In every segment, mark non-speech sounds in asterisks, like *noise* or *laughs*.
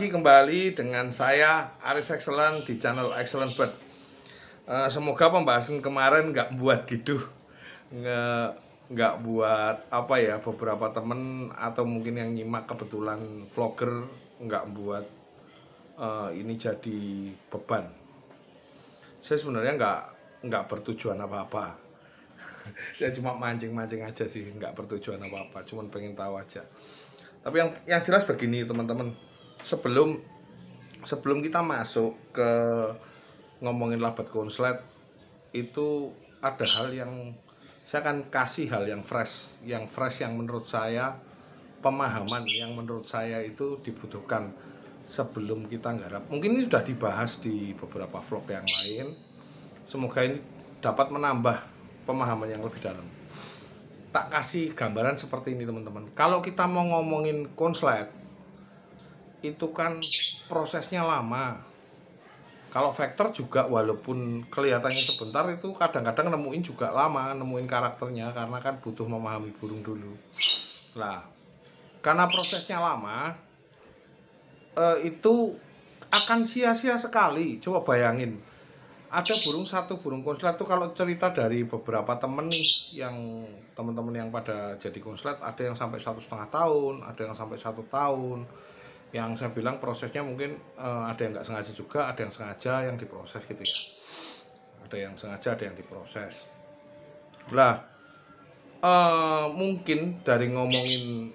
lagi kembali dengan saya Aris Excellent di channel Excellent Bird. Eh, semoga pembahasan kemarin nggak buat gitu, nggak buat apa ya beberapa temen atau mungkin yang nyimak kebetulan vlogger nggak buat uh, ini jadi beban. Saya sebenarnya nggak nggak bertujuan apa-apa. *laughs* saya cuma mancing-mancing aja sih, nggak bertujuan apa-apa. Cuman pengen tahu aja. Tapi yang yang jelas begini teman-teman sebelum sebelum kita masuk ke ngomongin labat konslet itu ada hal yang saya akan kasih hal yang fresh, yang fresh yang menurut saya pemahaman yang menurut saya itu dibutuhkan sebelum kita nggarap. Mungkin ini sudah dibahas di beberapa vlog yang lain. Semoga ini dapat menambah pemahaman yang lebih dalam. Tak kasih gambaran seperti ini teman-teman. Kalau kita mau ngomongin konslet, itu kan prosesnya lama kalau vektor juga walaupun kelihatannya sebentar itu kadang-kadang nemuin juga lama nemuin karakternya karena kan butuh memahami burung dulu lah karena prosesnya lama eh, itu akan sia-sia sekali coba bayangin ada burung satu burung konslet tuh kalau cerita dari beberapa temen nih yang teman-teman yang pada jadi konslet ada yang sampai satu setengah tahun ada yang sampai satu tahun yang saya bilang prosesnya mungkin uh, ada yang nggak sengaja juga, ada yang sengaja yang diproses gitu ya. Ada yang sengaja, ada yang diproses. Lah, uh, mungkin dari ngomongin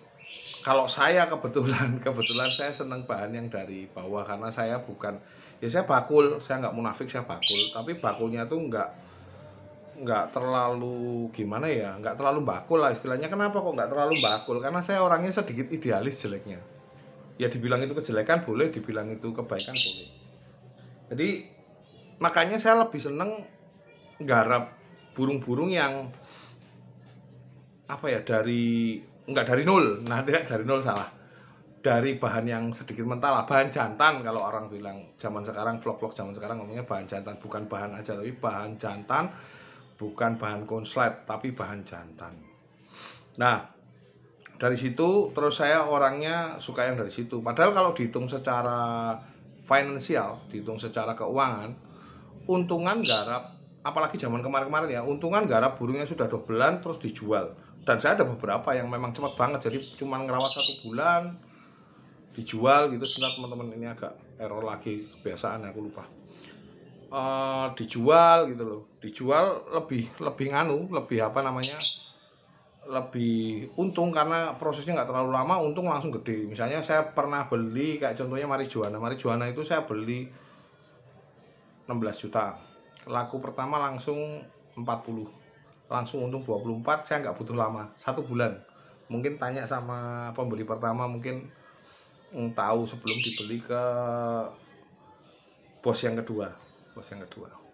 kalau saya kebetulan *laughs* kebetulan saya senang bahan yang dari bawah karena saya bukan ya saya bakul, saya nggak munafik saya bakul, tapi bakulnya tuh nggak nggak terlalu gimana ya nggak terlalu bakul lah istilahnya kenapa kok nggak terlalu bakul karena saya orangnya sedikit idealis jeleknya ya dibilang itu kejelekan boleh dibilang itu kebaikan boleh jadi makanya saya lebih seneng garap burung-burung yang apa ya dari nggak dari nol nah tidak dari nol salah dari bahan yang sedikit mentah lah bahan jantan kalau orang bilang zaman sekarang vlog-vlog zaman sekarang ngomongnya bahan jantan bukan bahan aja tapi bahan jantan bukan bahan konslet tapi bahan jantan nah dari situ terus saya orangnya suka yang dari situ padahal kalau dihitung secara finansial dihitung secara keuangan untungan garap apalagi zaman kemarin-kemarin ya untungan garap burungnya sudah dobelan terus dijual dan saya ada beberapa yang memang cepat banget jadi cuma ngerawat satu bulan dijual gitu sebentar teman-teman ini agak error lagi kebiasaan aku lupa uh, dijual gitu loh dijual lebih lebih nganu lebih apa namanya lebih untung karena prosesnya nggak terlalu lama untung langsung gede misalnya saya pernah beli kayak contohnya marijuana marijuana itu saya beli 16 juta laku pertama langsung 40 langsung untung 24 saya nggak butuh lama satu bulan mungkin tanya sama pembeli pertama mungkin mm, tahu sebelum dibeli ke bos yang kedua bos yang kedua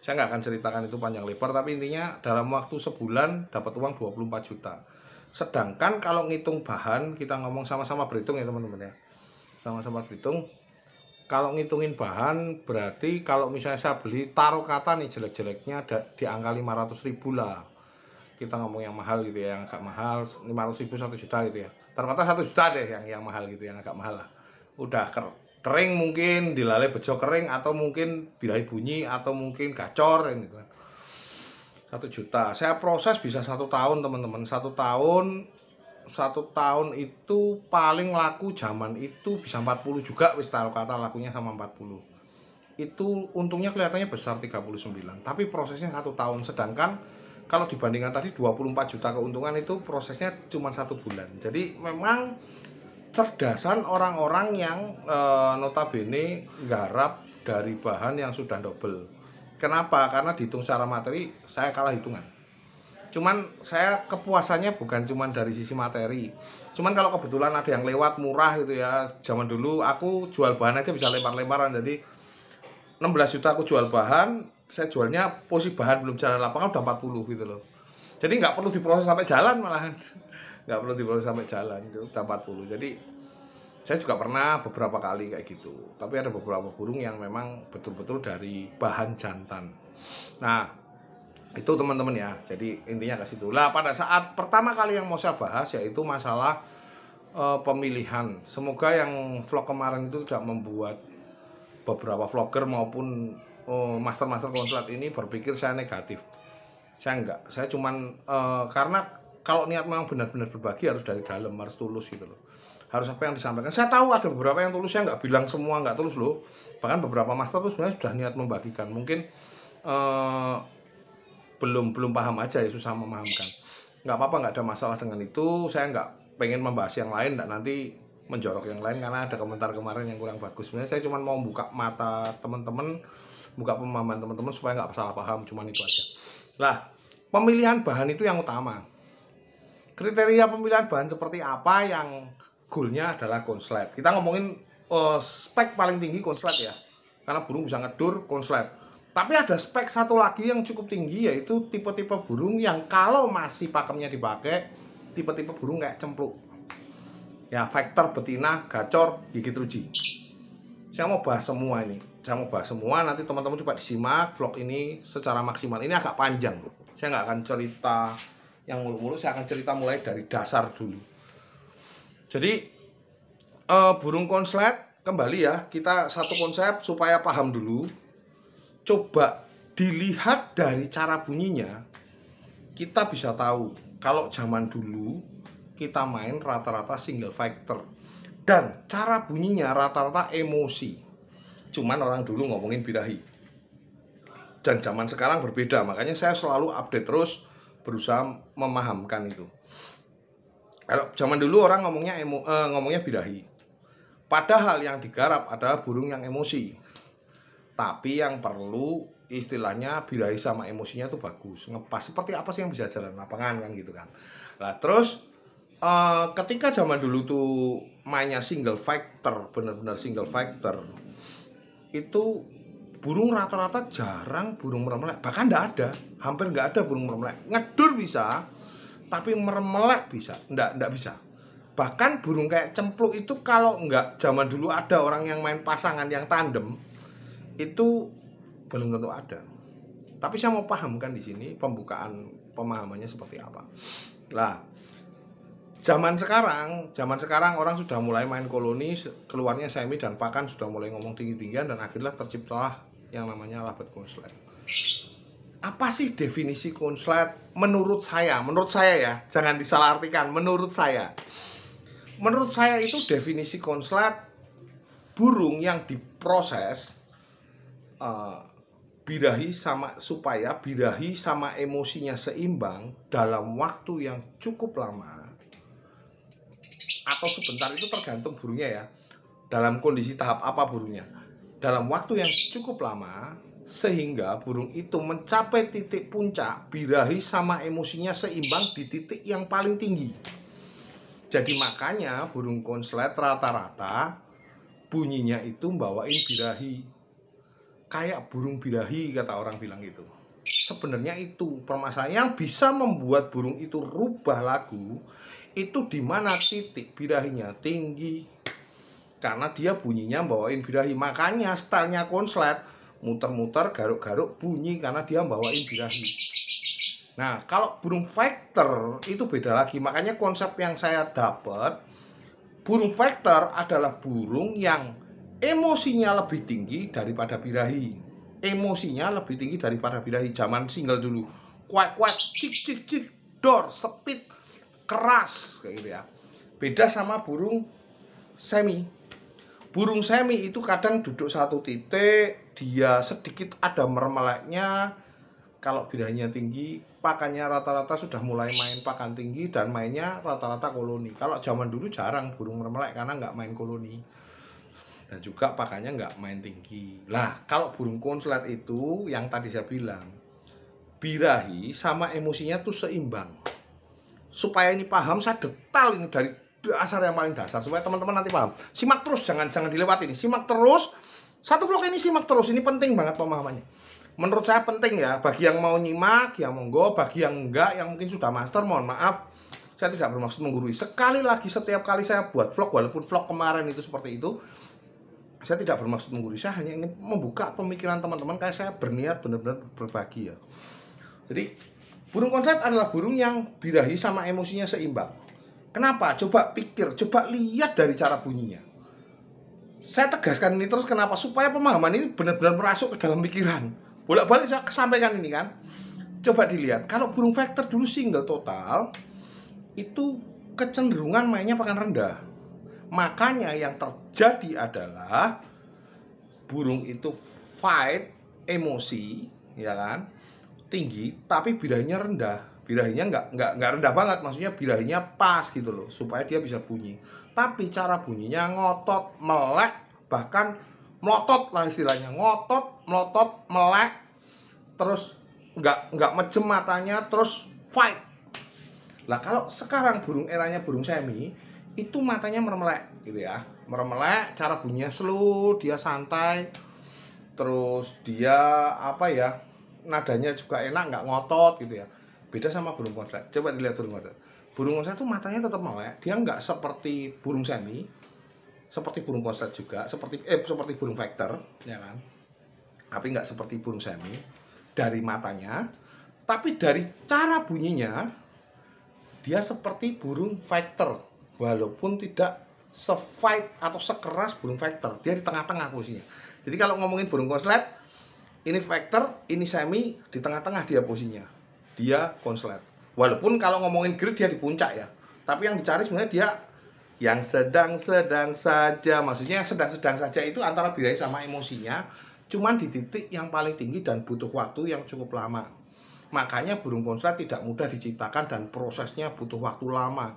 saya nggak akan ceritakan itu panjang lebar tapi intinya dalam waktu sebulan dapat uang 24 juta sedangkan kalau ngitung bahan kita ngomong sama-sama berhitung ya teman-teman ya sama-sama berhitung kalau ngitungin bahan berarti kalau misalnya saya beli taruh kata nih jelek-jeleknya di angka 500 ribu lah kita ngomong yang mahal gitu ya yang agak mahal 500 ribu 1 juta gitu ya taruh kata 1 juta deh yang yang mahal gitu yang agak mahal lah udah ker kering mungkin dilalai bejo kering atau mungkin bilai bunyi atau mungkin gacor gitu kan satu juta saya proses bisa satu tahun teman-teman satu tahun satu tahun itu paling laku zaman itu bisa 40 juga wis tahu kata lakunya sama 40 itu untungnya kelihatannya besar 39 tapi prosesnya satu tahun sedangkan kalau dibandingkan tadi 24 juta keuntungan itu prosesnya cuma satu bulan jadi memang kecerdasan orang-orang yang e, notabene garap dari bahan yang sudah double. Kenapa? Karena dihitung secara materi saya kalah hitungan. Cuman saya kepuasannya bukan cuman dari sisi materi. Cuman kalau kebetulan ada yang lewat murah gitu ya. Zaman dulu aku jual bahan aja bisa lempar-lemparan. Jadi 16 juta aku jual bahan, saya jualnya posisi bahan belum jalan lapangan udah 40 gitu loh. Jadi nggak perlu diproses sampai jalan malahan nggak perlu dibawa sampai jalan itu udah 40 jadi saya juga pernah beberapa kali kayak gitu tapi ada beberapa burung yang memang betul-betul dari bahan jantan nah itu teman-teman ya jadi intinya ke situ lah pada saat pertama kali yang mau saya bahas yaitu masalah e, pemilihan semoga yang vlog kemarin itu tidak membuat beberapa vlogger maupun eh, master-master e, konsulat ini berpikir saya negatif saya enggak saya cuman e, karena kalau niat memang benar-benar berbagi harus dari dalam harus tulus gitu loh harus apa yang disampaikan saya tahu ada beberapa yang tulus yang nggak bilang semua nggak tulus loh bahkan beberapa master tuh sebenarnya sudah niat membagikan mungkin eh, belum belum paham aja ya susah memahamkan nggak apa-apa nggak ada masalah dengan itu saya nggak pengen membahas yang lain nggak nanti menjorok yang lain karena ada komentar kemarin yang kurang bagus sebenarnya saya cuma mau buka mata teman-teman buka pemahaman teman-teman supaya nggak salah paham Cuma itu aja lah pemilihan bahan itu yang utama kriteria pemilihan bahan seperti apa yang goalnya adalah konslet. Kita ngomongin uh, spek paling tinggi konslet ya, karena burung bisa ngedur konslet. Tapi ada spek satu lagi yang cukup tinggi yaitu tipe-tipe burung yang kalau masih pakemnya dipakai, tipe-tipe burung kayak cempluk. Ya, faktor betina, gacor, gigit ruji. Saya mau bahas semua ini. Saya mau bahas semua, nanti teman-teman coba disimak vlog ini secara maksimal. Ini agak panjang. Saya nggak akan cerita yang mulu-mulu saya akan cerita mulai dari dasar dulu. Jadi uh, burung konslet kembali ya kita satu konsep supaya paham dulu. Coba dilihat dari cara bunyinya kita bisa tahu kalau zaman dulu kita main rata-rata single factor dan cara bunyinya rata-rata emosi. Cuman orang dulu ngomongin birahi dan zaman sekarang berbeda makanya saya selalu update terus berusaha memahamkan itu. Kalau zaman dulu orang ngomongnya emo, eh, ngomongnya birahi. Padahal yang digarap adalah burung yang emosi. Tapi yang perlu istilahnya birahi sama emosinya tuh bagus ngepas seperti apa sih yang bisa jalan lapangan kan gitu kan lah terus eh, ketika zaman dulu tuh mainnya single factor benar-benar single factor itu burung rata-rata jarang burung meremelek bahkan tidak ada hampir nggak ada burung meremelek ngedur bisa tapi meremelek bisa ndak ndak bisa bahkan burung kayak cempluk itu kalau nggak zaman dulu ada orang yang main pasangan yang tandem itu belum tentu ada tapi saya mau pahamkan di sini pembukaan pemahamannya seperti apa lah zaman sekarang, zaman sekarang orang sudah mulai main koloni, keluarnya semi dan pakan sudah mulai ngomong tinggi-tinggian dan akhirnya terciptalah yang namanya labet Konslet. Apa sih definisi konslet menurut saya? Menurut saya ya, jangan disalahartikan, menurut saya. Menurut saya itu definisi konslet burung yang diproses uh, birahi sama supaya birahi sama emosinya seimbang dalam waktu yang cukup lama atau sebentar itu tergantung burungnya ya dalam kondisi tahap apa burungnya dalam waktu yang cukup lama sehingga burung itu mencapai titik puncak birahi sama emosinya seimbang di titik yang paling tinggi. Jadi makanya burung konslet rata-rata bunyinya itu bawain birahi. Kayak burung birahi kata orang bilang itu Sebenarnya itu permasalahan yang bisa membuat burung itu rubah lagu itu di mana titik birahinya tinggi, karena dia bunyinya bawain birahi makanya stylenya konslet muter-muter garuk-garuk bunyi karena dia bawain birahi nah kalau burung factor itu beda lagi makanya konsep yang saya dapat burung factor adalah burung yang emosinya lebih tinggi daripada birahi emosinya lebih tinggi daripada birahi zaman single dulu kuat kuat cik cik cik dor sepit keras kayak gitu ya beda sama burung semi burung semi itu kadang duduk satu titik dia sedikit ada mermeleknya kalau birahinya tinggi pakannya rata-rata sudah mulai main pakan tinggi dan mainnya rata-rata koloni kalau zaman dulu jarang burung mermelek karena nggak main koloni dan juga pakannya nggak main tinggi. Lah, kalau burung konslet itu yang tadi saya bilang, birahi sama emosinya tuh seimbang. Supaya ini paham, saya detail ini dari dasar yang paling dasar supaya teman-teman nanti paham. Simak terus, jangan jangan dilewati ini. Simak terus. Satu vlog ini simak terus, ini penting banget pemahamannya. Menurut saya penting ya, bagi yang mau nyimak, yang monggo, bagi yang enggak, yang mungkin sudah master, mohon maaf. Saya tidak bermaksud menggurui. Sekali lagi, setiap kali saya buat vlog, walaupun vlog kemarin itu seperti itu, saya tidak bermaksud menggurui, saya hanya ingin membuka pemikiran teman-teman kayak saya berniat benar-benar berbagi ya. Jadi burung konflik adalah burung yang birahi sama emosinya seimbang. Kenapa? Coba pikir, coba lihat dari cara bunyinya. Saya tegaskan ini terus kenapa supaya pemahaman ini benar-benar merasuk ke dalam pikiran. Bolak-balik saya kesampaikan ini kan. Coba dilihat, kalau burung vektor dulu single total itu kecenderungan mainnya pakan rendah. Makanya yang terjadi adalah burung itu fight emosi, ya kan? Tinggi tapi bidangnya rendah birahinya nggak nggak nggak rendah banget maksudnya birahinya pas gitu loh supaya dia bisa bunyi tapi cara bunyinya ngotot melek bahkan melotot lah istilahnya ngotot melotot melek terus nggak nggak mejem matanya terus fight lah kalau sekarang burung eranya burung semi itu matanya meremelek gitu ya meremelek cara bunyinya slow dia santai terus dia apa ya nadanya juga enak nggak ngotot gitu ya beda sama burung konslet coba dilihat burung konslet burung konslet itu matanya tetap melek ya. dia nggak seperti burung semi seperti burung konslet juga seperti eh seperti burung vektor ya kan tapi nggak seperti burung semi dari matanya tapi dari cara bunyinya dia seperti burung vector walaupun tidak sefight atau sekeras burung vector dia di tengah-tengah posisinya jadi kalau ngomongin burung konslet ini vector ini semi di tengah-tengah dia posisinya dia konslet. Walaupun kalau ngomongin grid dia di puncak ya. Tapi yang dicari sebenarnya dia yang sedang-sedang saja. Maksudnya yang sedang-sedang saja itu antara biaya sama emosinya cuman di titik yang paling tinggi dan butuh waktu yang cukup lama. Makanya burung konslet tidak mudah diciptakan dan prosesnya butuh waktu lama,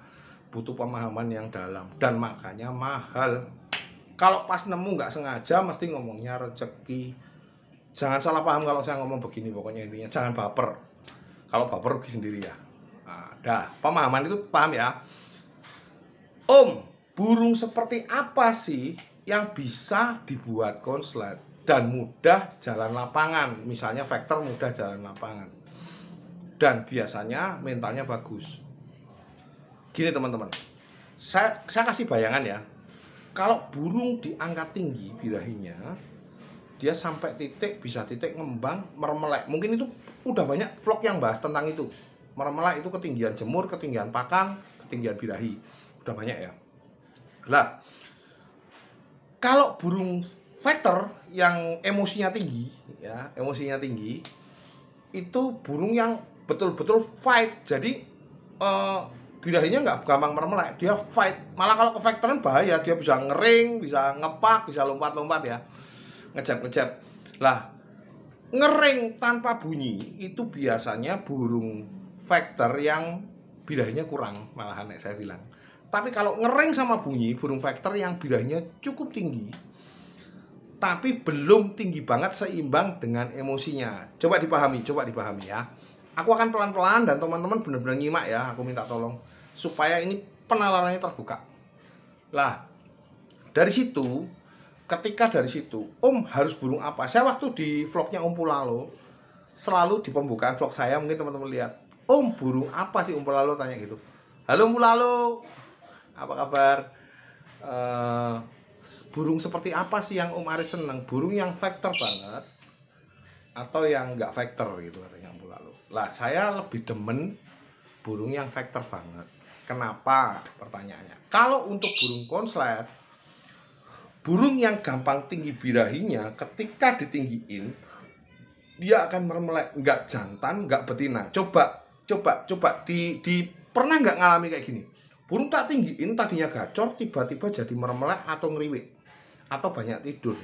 butuh pemahaman yang dalam dan makanya mahal. Kalau pas nemu nggak sengaja mesti ngomongnya rezeki. Jangan salah paham kalau saya ngomong begini pokoknya intinya jangan baper kalau Bapak rugi sendiri ya nah, dah pemahaman itu paham ya om burung seperti apa sih yang bisa dibuat konslet dan mudah jalan lapangan misalnya vektor mudah jalan lapangan dan biasanya mentalnya bagus gini teman-teman saya, saya kasih bayangan ya kalau burung diangkat tinggi birahinya dia sampai titik bisa titik ngembang meremelek mungkin itu udah banyak vlog yang bahas tentang itu meremelek itu ketinggian jemur ketinggian pakan ketinggian birahi udah banyak ya lah kalau burung fighter yang emosinya tinggi ya emosinya tinggi itu burung yang betul-betul fight jadi uh, birahinya nggak gampang meremelek dia fight malah kalau ke factoran bahaya dia bisa ngering bisa ngepak bisa lompat-lompat ya ngejap-ngejap lah ngering tanpa bunyi itu biasanya burung vektor yang birahnya kurang malahan nek saya bilang tapi kalau ngering sama bunyi burung vektor yang birahnya cukup tinggi tapi belum tinggi banget seimbang dengan emosinya coba dipahami coba dipahami ya aku akan pelan-pelan dan teman-teman benar-benar nyimak ya aku minta tolong supaya ini penalarannya terbuka lah dari situ ketika dari situ Om harus burung apa saya waktu di vlognya Om Pulalo selalu di pembukaan vlog saya mungkin teman-teman lihat Om burung apa sih Om Pulalo tanya gitu halo Om Pulalo apa kabar uh, burung seperti apa sih yang Om Aris seneng burung yang factor banget atau yang nggak factor gitu katanya Om Pulalo lah saya lebih demen burung yang factor banget kenapa pertanyaannya kalau untuk burung konslet burung yang gampang tinggi birahinya ketika ditinggiin dia akan mermelek nggak jantan nggak betina coba coba coba di di pernah nggak ngalami kayak gini burung tak tinggiin tadinya gacor tiba-tiba jadi mermelek atau ngeriwik atau banyak tidur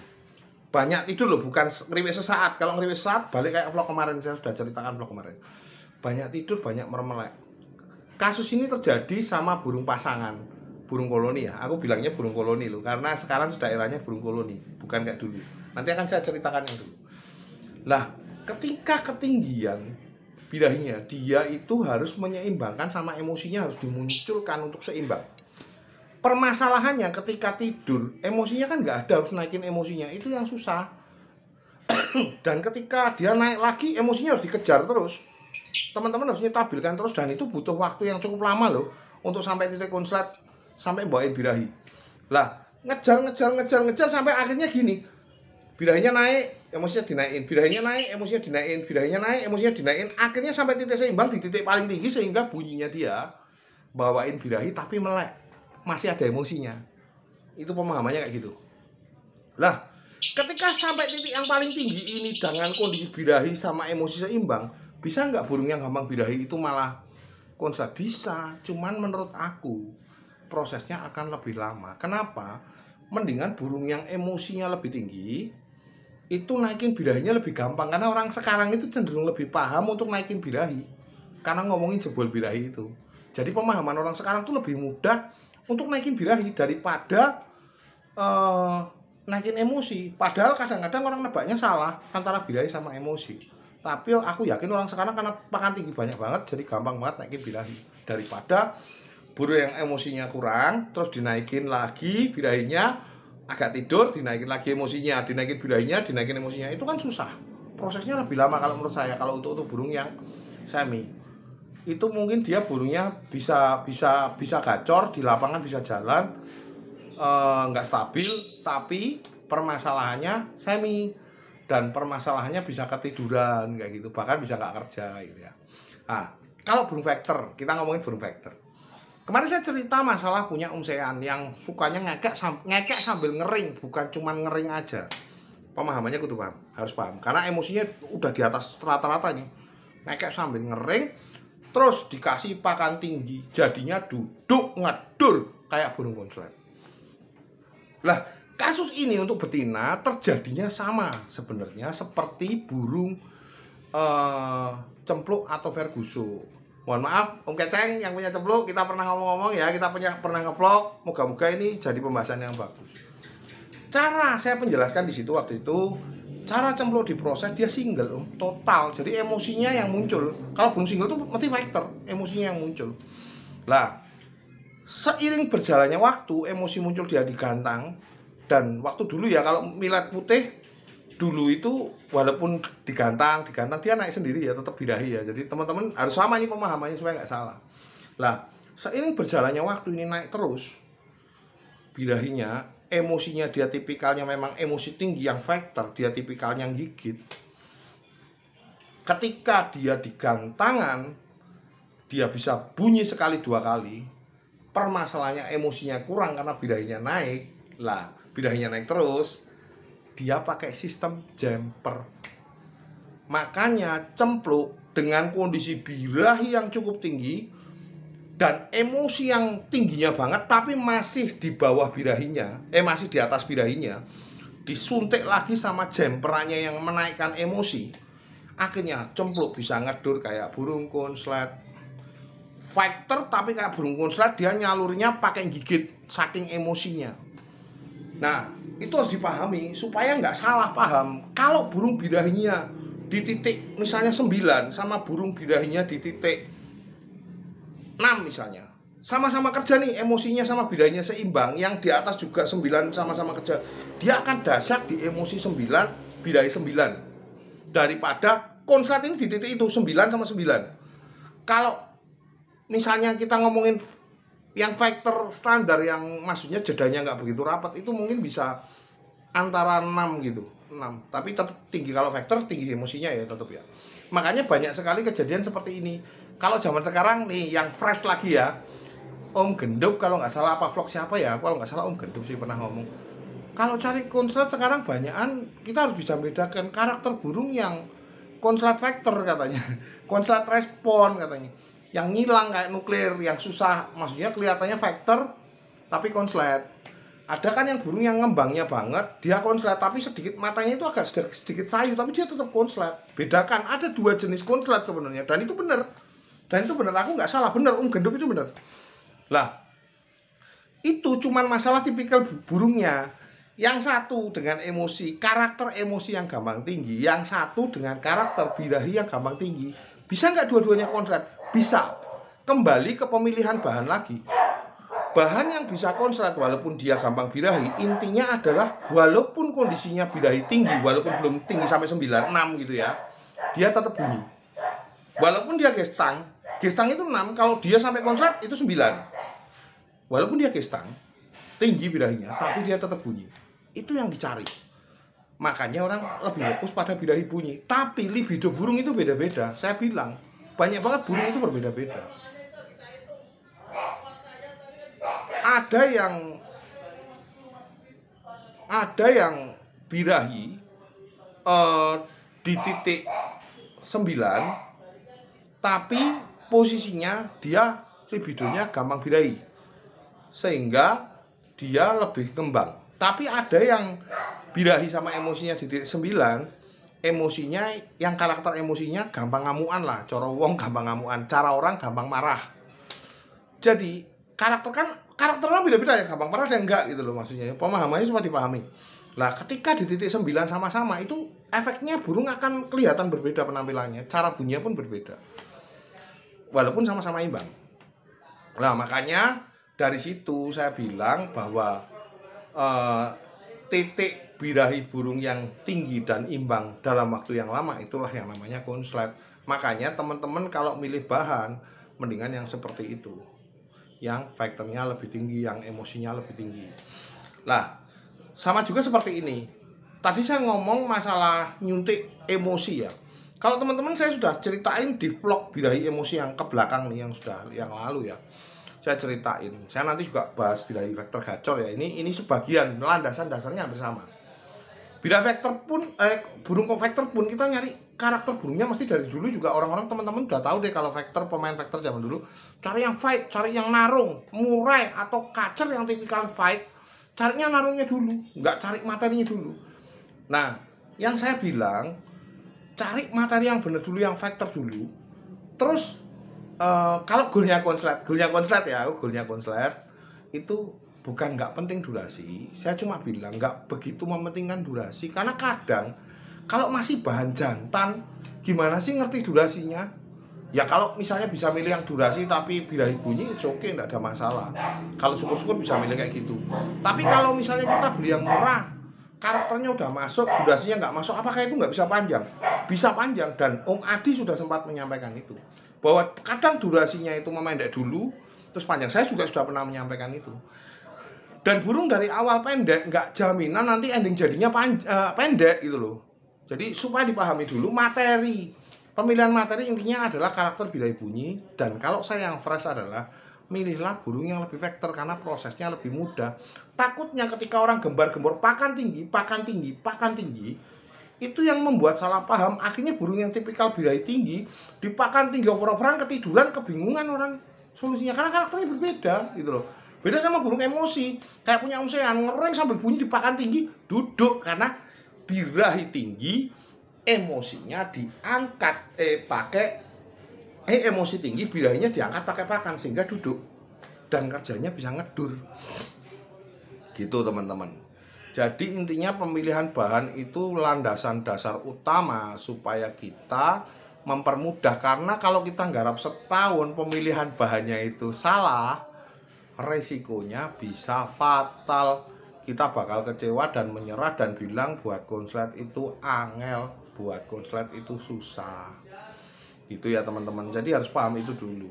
banyak tidur loh bukan ngeriwik sesaat kalau ngeriwik sesaat balik kayak vlog kemarin saya sudah ceritakan vlog kemarin banyak tidur banyak mermelek kasus ini terjadi sama burung pasangan burung koloni ya. Aku bilangnya burung koloni loh, karena sekarang sudah eranya burung koloni, bukan kayak dulu. Nanti akan saya ceritakan yang dulu. Lah, ketika ketinggian birahinya, dia itu harus menyeimbangkan sama emosinya harus dimunculkan untuk seimbang. Permasalahannya ketika tidur, emosinya kan nggak ada, harus naikin emosinya. Itu yang susah. *coughs* dan ketika dia naik lagi, emosinya harus dikejar terus. Teman-teman harus nyetabilkan terus dan itu butuh waktu yang cukup lama loh untuk sampai titik konslet sampai bawain birahi. Lah, ngejar ngejar ngejar ngejar sampai akhirnya gini. Birahinya naik, emosinya dinaikin, birahinya naik, emosinya dinaikin, birahinya naik, emosinya dinaikin. Akhirnya sampai titik seimbang di titik paling tinggi sehingga bunyinya dia bawain birahi tapi melek. Masih ada emosinya. Itu pemahamannya kayak gitu. Lah, ketika sampai titik yang paling tinggi ini dengan kondisi birahi sama emosi seimbang, bisa nggak burung yang gampang birahi itu malah konsep bisa cuman menurut aku prosesnya akan lebih lama. Kenapa? Mendingan burung yang emosinya lebih tinggi itu naikin birahinya lebih gampang karena orang sekarang itu cenderung lebih paham untuk naikin birahi karena ngomongin jebol birahi itu. Jadi pemahaman orang sekarang tuh lebih mudah untuk naikin birahi daripada uh, naikin emosi. Padahal kadang-kadang orang nebaknya salah antara birahi sama emosi tapi aku yakin orang sekarang karena pakan tinggi banyak banget jadi gampang banget naikin birahi daripada buruh yang emosinya kurang terus dinaikin lagi birahinya agak tidur dinaikin lagi emosinya dinaikin birahinya dinaikin emosinya itu kan susah prosesnya lebih lama kalau menurut saya kalau untuk untuk burung yang semi itu mungkin dia burungnya bisa bisa bisa gacor di lapangan bisa jalan eh, nggak e, stabil tapi permasalahannya semi dan permasalahannya bisa ketiduran kayak gitu bahkan bisa nggak kerja gitu ya ah kalau burung vektor kita ngomongin burung vektor Kemarin saya cerita masalah punya Om Sean yang sukanya ngekek sam ngekek sambil ngering, bukan cuman ngering aja. Pemahamannya kudu paham, harus paham. Karena emosinya udah di atas rata-rata nih. Ngekek sambil ngering, terus dikasih pakan tinggi, jadinya duduk ngedur kayak burung konslet. Lah, kasus ini untuk betina terjadinya sama sebenarnya seperti burung uh, cempluk atau verguso mohon maaf Om Keceng yang punya cemplung kita pernah ngomong-ngomong ya kita punya pernah ngevlog moga-moga ini jadi pembahasan yang bagus cara saya menjelaskan di situ waktu itu cara cemplung diproses dia single om total jadi emosinya yang muncul kalau belum single tuh mesti factor emosinya yang muncul lah seiring berjalannya waktu emosi muncul dia digantang dan waktu dulu ya kalau milat putih dulu itu walaupun digantang digantang dia naik sendiri ya tetap birahi ya jadi teman-teman harus sama ini pemahamannya supaya nggak salah lah seiring berjalannya waktu ini naik terus birahinya emosinya dia tipikalnya memang emosi tinggi yang factor dia tipikalnya yang gigit ketika dia digantangan dia bisa bunyi sekali dua kali permasalahannya emosinya kurang karena birahinya naik lah birahinya naik terus dia pakai sistem jumper makanya cempluk dengan kondisi birahi yang cukup tinggi dan emosi yang tingginya banget tapi masih di bawah birahinya eh masih di atas birahinya disuntik lagi sama jemperannya yang menaikkan emosi akhirnya cempluk bisa ngedur kayak burung konslet fighter tapi kayak burung konslet dia nyalurnya pakai gigit saking emosinya Nah, itu harus dipahami supaya nggak salah paham. Kalau burung birahinya di titik misalnya 9 sama burung birahinya di titik 6 misalnya. Sama-sama kerja nih, emosinya sama birahinya seimbang. Yang di atas juga 9 sama-sama kerja. Dia akan dasar di emosi 9, birahi 9. Daripada konslet ini di titik itu 9 sama 9. Kalau misalnya kita ngomongin yang factor standar yang maksudnya jedanya nggak begitu rapat itu mungkin bisa antara 6 gitu 6 tapi tetap tinggi kalau faktor tinggi emosinya ya tetap ya makanya banyak sekali kejadian seperti ini kalau zaman sekarang nih yang fresh lagi ya Om Genduk kalau nggak salah apa vlog siapa ya kalau nggak salah Om Genduk sih pernah ngomong kalau cari konslet sekarang banyakan kita harus bisa membedakan karakter burung yang konslet vektor katanya *laughs* konslet respon katanya yang ngilang kayak nuklir yang susah maksudnya kelihatannya vektor tapi konslet ada kan yang burung yang ngembangnya banget dia konslet tapi sedikit matanya itu agak sedikit, sedikit sayu tapi dia tetap konslet bedakan ada dua jenis konslet sebenarnya dan itu benar dan itu benar aku nggak salah benar um gendup itu benar lah itu cuman masalah tipikal burungnya yang satu dengan emosi karakter emosi yang gampang tinggi yang satu dengan karakter birahi yang gampang tinggi bisa nggak dua-duanya konslet bisa kembali ke pemilihan bahan lagi. Bahan yang bisa konslet walaupun dia gampang birahi, intinya adalah walaupun kondisinya birahi tinggi, walaupun belum tinggi sampai 96 gitu ya, dia tetap bunyi. Walaupun dia gestang, gestang itu 6, kalau dia sampai konslet itu 9. Walaupun dia gestang, tinggi birahinya, tapi dia tetap bunyi. Itu yang dicari. Makanya orang lebih fokus pada birahi bunyi. Tapi libido burung itu beda-beda. Saya bilang, banyak banget burung itu berbeda-beda ada yang ada yang birahi uh, di titik 9 tapi posisinya dia libidonya gampang birahi sehingga dia lebih kembang tapi ada yang birahi sama emosinya di titik 9 emosinya yang karakter emosinya gampang ngamuan lah coro wong gampang ngamuan cara orang gampang marah jadi karakter kan karakter orang beda-beda ya gampang marah dan enggak gitu loh maksudnya pemahamannya cuma dipahami lah ketika di titik 9 sama-sama itu efeknya burung akan kelihatan berbeda penampilannya cara bunyinya pun berbeda walaupun sama-sama imbang lah makanya dari situ saya bilang bahwa uh, titik birahi burung yang tinggi dan imbang dalam waktu yang lama itulah yang namanya konslet. Makanya teman-teman kalau milih bahan mendingan yang seperti itu. Yang faktornya lebih tinggi, yang emosinya lebih tinggi. Lah, sama juga seperti ini. Tadi saya ngomong masalah nyuntik emosi ya. Kalau teman-teman saya sudah ceritain di vlog birahi emosi yang ke belakang nih yang sudah yang lalu ya saya ceritain. Saya nanti juga bahas birahi vektor gacor ya. Ini ini sebagian landasan dasarnya bersama. sama. Bila vektor pun eh burung vektor pun kita nyari karakter burungnya mesti dari dulu juga orang-orang teman-teman udah tahu deh kalau vektor pemain vektor zaman dulu cari yang fight, cari yang narung, murai atau kacer yang tipikal fight, carinya narungnya dulu, nggak cari materinya dulu. Nah, yang saya bilang cari materi yang bener dulu, yang vektor dulu. Terus uh, kalau golnya konslet, golnya konslet ya, oh, golnya konslet itu bukan nggak penting durasi saya cuma bilang nggak begitu mementingkan durasi karena kadang kalau masih bahan jantan gimana sih ngerti durasinya ya kalau misalnya bisa milih yang durasi tapi birahi bunyi itu oke okay, nggak ada masalah kalau syukur-syukur bisa milih kayak gitu tapi kalau misalnya kita beli yang murah karakternya udah masuk durasinya nggak masuk apakah itu nggak bisa panjang bisa panjang dan Om Adi sudah sempat menyampaikan itu bahwa kadang durasinya itu memendek dulu terus panjang saya juga sudah pernah menyampaikan itu dan burung dari awal pendek nggak jaminan nanti ending jadinya uh, pendek gitu loh jadi supaya dipahami dulu materi pemilihan materi intinya adalah karakter bilai bunyi dan kalau saya yang fresh adalah milihlah burung yang lebih vektor karena prosesnya lebih mudah takutnya ketika orang gembar-gembor pakan tinggi pakan tinggi pakan tinggi itu yang membuat salah paham akhirnya burung yang tipikal bilai tinggi dipakan tinggi orang orang ketiduran kebingungan orang solusinya karena karakternya berbeda gitu loh Beda sama burung emosi. Kayak punya emosi yang ngereng sambil bunyi di pakan tinggi, duduk karena birahi tinggi, emosinya diangkat eh pakai eh emosi tinggi birahinya diangkat pakai pakan sehingga duduk dan kerjanya bisa ngedur. Gitu teman-teman. Jadi intinya pemilihan bahan itu landasan dasar utama supaya kita mempermudah karena kalau kita nggarap setahun pemilihan bahannya itu salah resikonya bisa fatal kita bakal kecewa dan menyerah dan bilang buat konslet itu angel buat konslet itu susah gitu ya teman-teman jadi harus paham itu dulu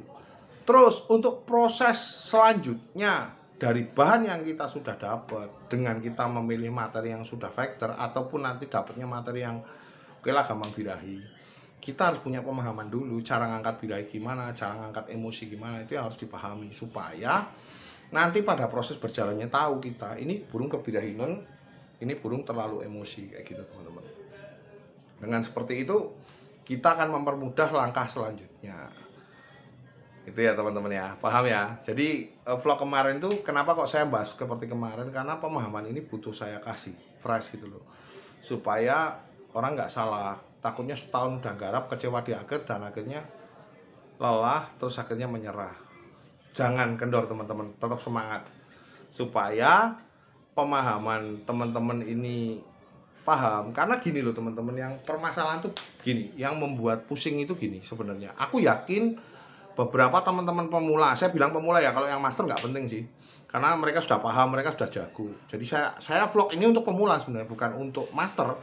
terus untuk proses selanjutnya dari bahan yang kita sudah dapat dengan kita memilih materi yang sudah vektor ataupun nanti dapatnya materi yang oke lah gampang birahi kita harus punya pemahaman dulu cara ngangkat birahi gimana cara ngangkat emosi gimana itu yang harus dipahami supaya nanti pada proses berjalannya tahu kita ini burung kebidahinan ini burung terlalu emosi kayak gitu teman-teman dengan seperti itu kita akan mempermudah langkah selanjutnya itu ya teman-teman ya paham ya jadi eh, vlog kemarin tuh kenapa kok saya bahas seperti kemarin karena pemahaman ini butuh saya kasih fresh gitu loh supaya orang nggak salah takutnya setahun udah garap kecewa di akhir dan akhirnya lelah terus akhirnya menyerah jangan kendor teman-teman tetap semangat supaya pemahaman teman-teman ini paham karena gini loh teman-teman yang permasalahan tuh gini yang membuat pusing itu gini sebenarnya aku yakin beberapa teman-teman pemula saya bilang pemula ya kalau yang master nggak penting sih karena mereka sudah paham mereka sudah jago jadi saya saya vlog ini untuk pemula sebenarnya bukan untuk master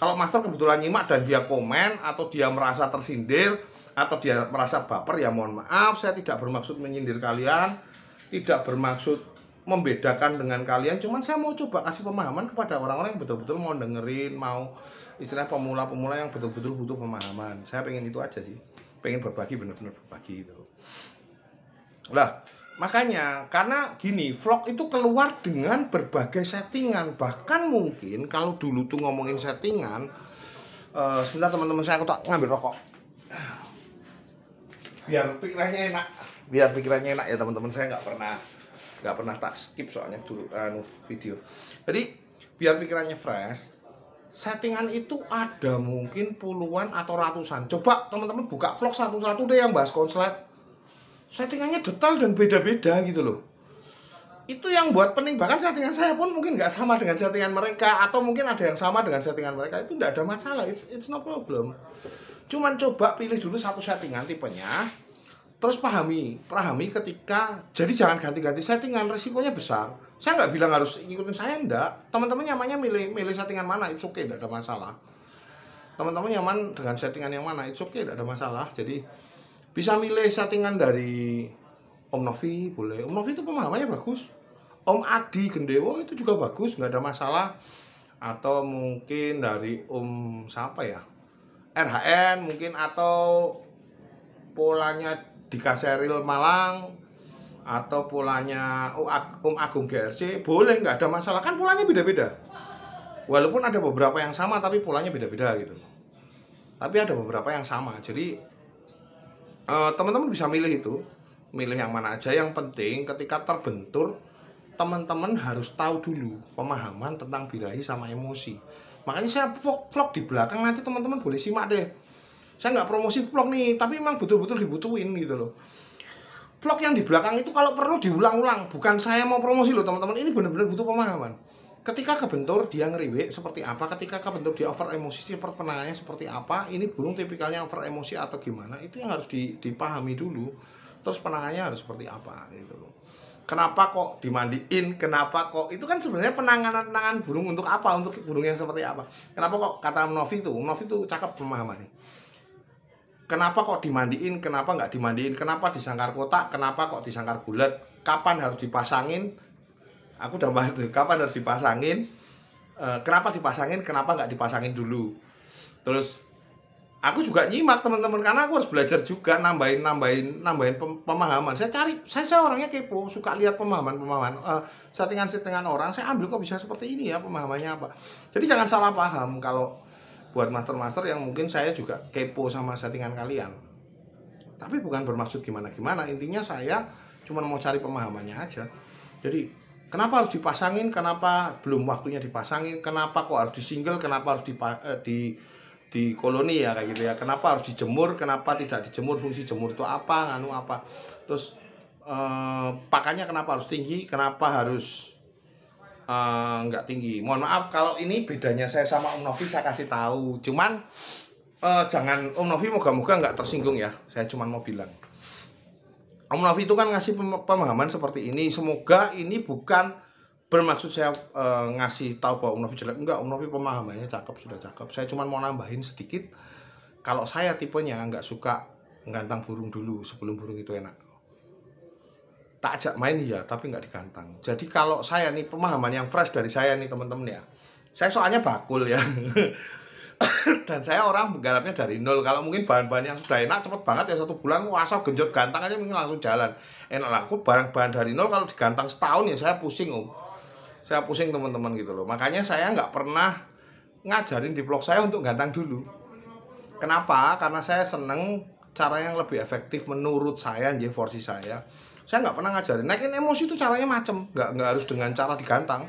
kalau master kebetulan nyimak dan dia komen atau dia merasa tersindir atau dia merasa baper ya mohon maaf saya tidak bermaksud menyindir kalian tidak bermaksud membedakan dengan kalian cuman saya mau coba kasih pemahaman kepada orang-orang yang betul-betul mau dengerin mau istilah pemula-pemula yang betul-betul butuh pemahaman saya pengen itu aja sih pengen berbagi benar-benar berbagi itu lah makanya karena gini vlog itu keluar dengan berbagai settingan bahkan mungkin kalau dulu tuh ngomongin settingan uh, sebentar teman-teman saya aku tak ngambil rokok biar pikirannya enak biar pikirannya enak ya teman-teman saya nggak pernah nggak pernah tak skip soalnya dulu anu video jadi biar pikirannya fresh settingan itu ada mungkin puluhan atau ratusan coba teman-teman buka vlog satu-satu deh yang bahas konslet settingannya detail dan beda-beda gitu loh itu yang buat pening bahkan settingan saya pun mungkin nggak sama dengan settingan mereka atau mungkin ada yang sama dengan settingan mereka itu nggak ada masalah it's it's no problem Cuman coba pilih dulu satu settingan tipenya. Terus pahami, pahami ketika jadi jangan ganti-ganti settingan resikonya besar. Saya nggak bilang harus ikutin saya enggak. Teman-teman nyamannya milih milih settingan mana itu oke okay, enggak ada masalah. Teman-teman nyaman dengan settingan yang mana itu oke okay, enggak ada masalah. Jadi bisa milih settingan dari Om Novi boleh. Om Novi itu pemahamannya bagus. Om Adi Gendewo itu juga bagus, nggak ada masalah. Atau mungkin dari Om siapa ya? RHN mungkin atau polanya di Seril Malang atau polanya um Agung GRC boleh nggak ada masalah kan polanya beda-beda walaupun ada beberapa yang sama tapi polanya beda-beda gitu tapi ada beberapa yang sama jadi eh, teman-teman bisa milih itu milih yang mana aja yang penting ketika terbentur teman-teman harus tahu dulu pemahaman tentang birahi sama emosi makanya saya vlog, di belakang nanti teman-teman boleh simak deh saya nggak promosi vlog nih tapi memang betul-betul dibutuhin gitu loh vlog yang di belakang itu kalau perlu diulang-ulang bukan saya mau promosi loh teman-teman ini benar-benar butuh pemahaman ketika kebentur dia ngeriwek seperti apa ketika kebentur dia over emosi seperti penanganannya seperti apa ini burung tipikalnya over emosi atau gimana itu yang harus dipahami dulu terus penanganannya harus seperti apa gitu loh kenapa kok dimandiin, kenapa kok itu kan sebenarnya penanganan-penanganan burung untuk apa, untuk burung yang seperti apa. Kenapa kok kata Novi itu, Novi itu cakep pemahaman nih. Kenapa kok dimandiin, kenapa nggak dimandiin, kenapa disangkar kotak, kenapa kok disangkar bulat, kapan harus dipasangin, aku udah bahas tuh, kapan harus dipasangin, eh, kenapa dipasangin, kenapa nggak dipasangin dulu. Terus aku juga nyimak teman-teman karena aku harus belajar juga nambahin nambahin nambahin pemahaman saya cari saya, saya orangnya kepo suka lihat pemahaman pemahaman uh, settingan settingan orang saya ambil kok bisa seperti ini ya pemahamannya apa jadi jangan salah paham kalau buat master-master yang mungkin saya juga kepo sama settingan kalian tapi bukan bermaksud gimana-gimana intinya saya cuma mau cari pemahamannya aja jadi kenapa harus dipasangin kenapa belum waktunya dipasangin kenapa kok harus disingle kenapa harus dipa, eh, di di koloni ya kayak gitu ya kenapa harus dijemur kenapa tidak dijemur fungsi jemur itu apa nganu apa terus eh, pakannya kenapa harus tinggi kenapa harus eh, tinggi mohon maaf kalau ini bedanya saya sama Om Novi saya kasih tahu cuman eh, jangan Om Novi moga-moga nggak tersinggung ya saya cuman mau bilang Om Novi itu kan ngasih pemahaman seperti ini semoga ini bukan bermaksud saya uh, ngasih tahu bahwa Om jelek enggak Om pemahamannya cakep sudah cakep saya cuma mau nambahin sedikit kalau saya tipenya nggak suka ngantang burung dulu sebelum burung itu enak tak ajak main ya tapi nggak digantang jadi kalau saya nih pemahaman yang fresh dari saya nih temen-temen ya saya soalnya bakul ya *coughs* dan saya orang menggarapnya dari nol kalau mungkin bahan-bahan yang sudah enak cepet banget ya satu bulan asal genjot gantang aja mungkin langsung jalan enak lah aku barang-bahan dari nol kalau digantang setahun ya saya pusing om saya pusing teman-teman gitu loh makanya saya nggak pernah ngajarin di blog saya untuk gantang dulu kenapa karena saya seneng cara yang lebih efektif menurut saya jadi forsi saya saya nggak pernah ngajarin naikin emosi itu caranya macem nggak nggak harus dengan cara digantang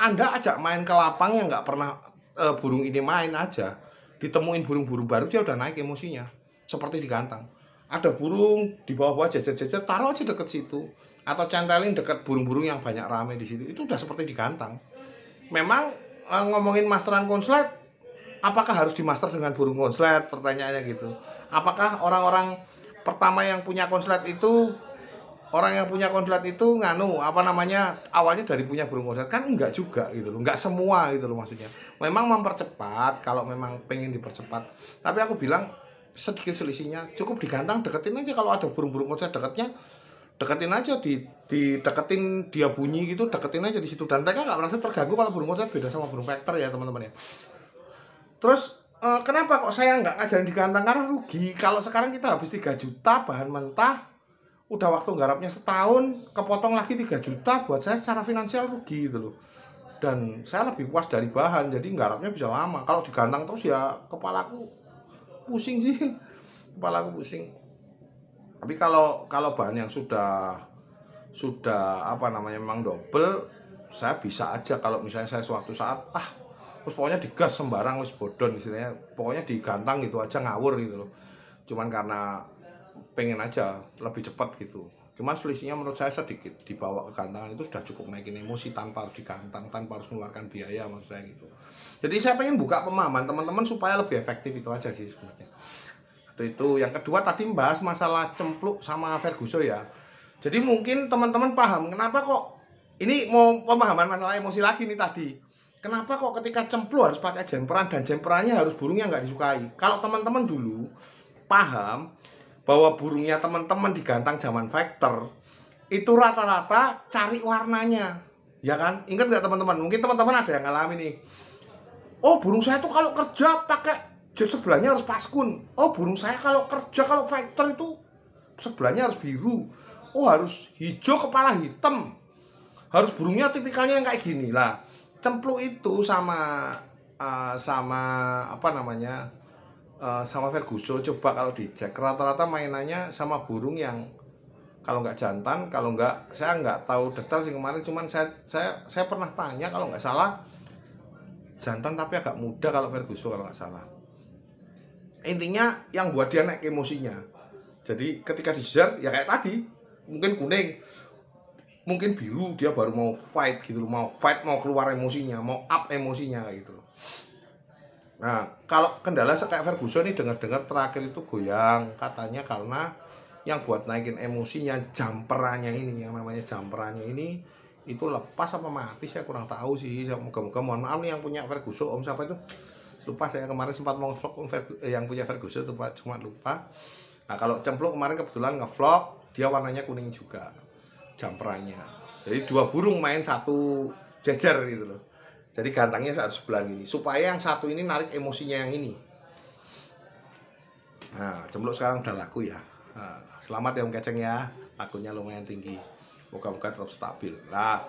anda ajak main ke lapang yang nggak pernah e, burung ini main aja ditemuin burung-burung baru dia udah naik emosinya seperti digantang ada burung di bawah-bawah jejer-jejer taruh aja deket situ atau centelin deket burung-burung yang banyak rame di situ itu udah seperti di kantang memang eh, ngomongin masteran konslet apakah harus dimaster dengan burung konslet pertanyaannya gitu apakah orang-orang pertama yang punya konslet itu orang yang punya konslet itu nganu apa namanya awalnya dari punya burung konslet kan enggak juga gitu loh enggak semua gitu loh maksudnya memang mempercepat kalau memang pengen dipercepat tapi aku bilang sedikit selisihnya cukup digantang deketin aja kalau ada burung-burung konser deketnya deketin aja di di deketin dia bunyi gitu deketin aja di situ dan mereka nggak merasa terganggu kalau burung konser beda sama burung pekter ya teman-teman ya terus e, kenapa kok saya nggak ngajarin digantang karena rugi kalau sekarang kita habis 3 juta bahan mentah udah waktu garapnya setahun kepotong lagi 3 juta buat saya secara finansial rugi gitu loh dan saya lebih puas dari bahan jadi garapnya bisa lama kalau digantang terus ya kepalaku pusing sih kepala aku pusing tapi kalau kalau bahan yang sudah sudah apa namanya memang double saya bisa aja kalau misalnya saya suatu saat ah terus pokoknya digas sembarang wis bodon istilahnya pokoknya digantang gitu aja ngawur gitu loh cuman karena pengen aja lebih cepat gitu cuman selisihnya menurut saya sedikit dibawa ke gantangan itu sudah cukup naikin emosi tanpa harus digantang tanpa harus mengeluarkan biaya maksud saya gitu jadi saya pengen buka pemahaman teman-teman supaya lebih efektif itu aja sih sebenarnya itu itu yang kedua tadi membahas masalah cempluk sama Ferguson ya jadi mungkin teman-teman paham kenapa kok ini mau pemahaman masalah emosi lagi nih tadi kenapa kok ketika cempluk harus pakai jemperan dan jemperannya harus burung yang nggak disukai kalau teman-teman dulu paham bahwa burungnya teman-teman di gantang zaman vector itu rata-rata cari warnanya ya kan ingat nggak teman-teman mungkin teman-teman ada yang ngalami nih oh burung saya tuh kalau kerja pakai jas sebelahnya harus paskun oh burung saya kalau kerja kalau vector itu sebelahnya harus biru oh harus hijau kepala hitam harus burungnya tipikalnya yang kayak gini lah cemplu itu sama uh, sama apa namanya Eh, sama Verguso coba kalau dicek rata-rata mainannya sama burung yang kalau nggak jantan kalau nggak saya nggak tahu detail sih kemarin cuman saya saya saya pernah tanya kalau nggak salah jantan tapi agak muda kalau Verguso kalau nggak salah intinya yang buat dia naik emosinya jadi ketika dijar ya kayak tadi mungkin kuning mungkin biru dia baru mau fight gitu loh mau fight mau keluar emosinya mau up emosinya kayak gitu loh Nah, kalau kendala kayak Ferguson ini dengar-dengar terakhir itu goyang katanya karena yang buat naikin emosinya jumperannya ini yang namanya jumperannya ini itu lepas apa mati saya kurang tahu sih moga-moga mohon maaf nih yang punya Ferguson om siapa itu lupa saya kemarin sempat mau vlog eh, yang punya Ferguson itu cuma lupa nah kalau cemplung kemarin kebetulan ngevlog dia warnanya kuning juga jumperannya jadi dua burung main satu jejer gitu loh jadi gantangnya harus sebelah ini supaya yang satu ini narik emosinya yang ini. Nah, jemblok sekarang udah laku ya. Nah, selamat ya Om Keceng ya. Lakunya lumayan tinggi. Moga-moga tetap stabil. Nah,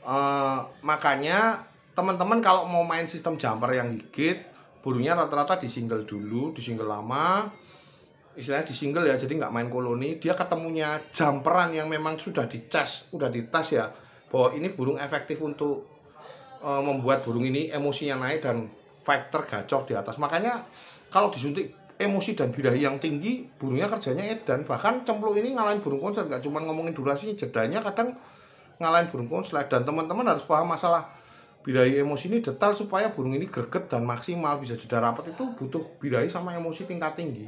eh, makanya teman-teman kalau mau main sistem jumper yang gigit, burungnya rata-rata di single dulu, di single lama. Istilahnya di single ya, jadi nggak main koloni. Dia ketemunya jumperan yang memang sudah dicas, chest, udah di ya. Bahwa ini burung efektif untuk e, membuat burung ini emosinya naik dan fighter gacor di atas. Makanya kalau disuntik emosi dan birahi yang tinggi, burungnya kerjanya edan. Bahkan cemplung ini ngalahin burung konser, gak cuma ngomongin durasi, jedanya kadang ngalahin burung konser. Dan teman-teman harus paham masalah birahi emosi ini detail supaya burung ini greget dan maksimal bisa jeda rapat itu butuh birahi sama emosi tingkat tinggi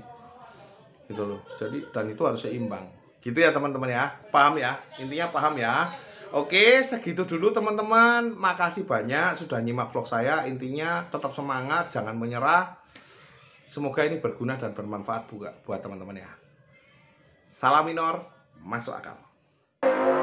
gitu loh jadi dan itu harus seimbang gitu ya teman-teman ya paham ya intinya paham ya Oke, segitu dulu teman-teman. Makasih banyak sudah nyimak vlog saya. Intinya tetap semangat, jangan menyerah. Semoga ini berguna dan bermanfaat buat teman-teman ya. Salam minor, masuk akal.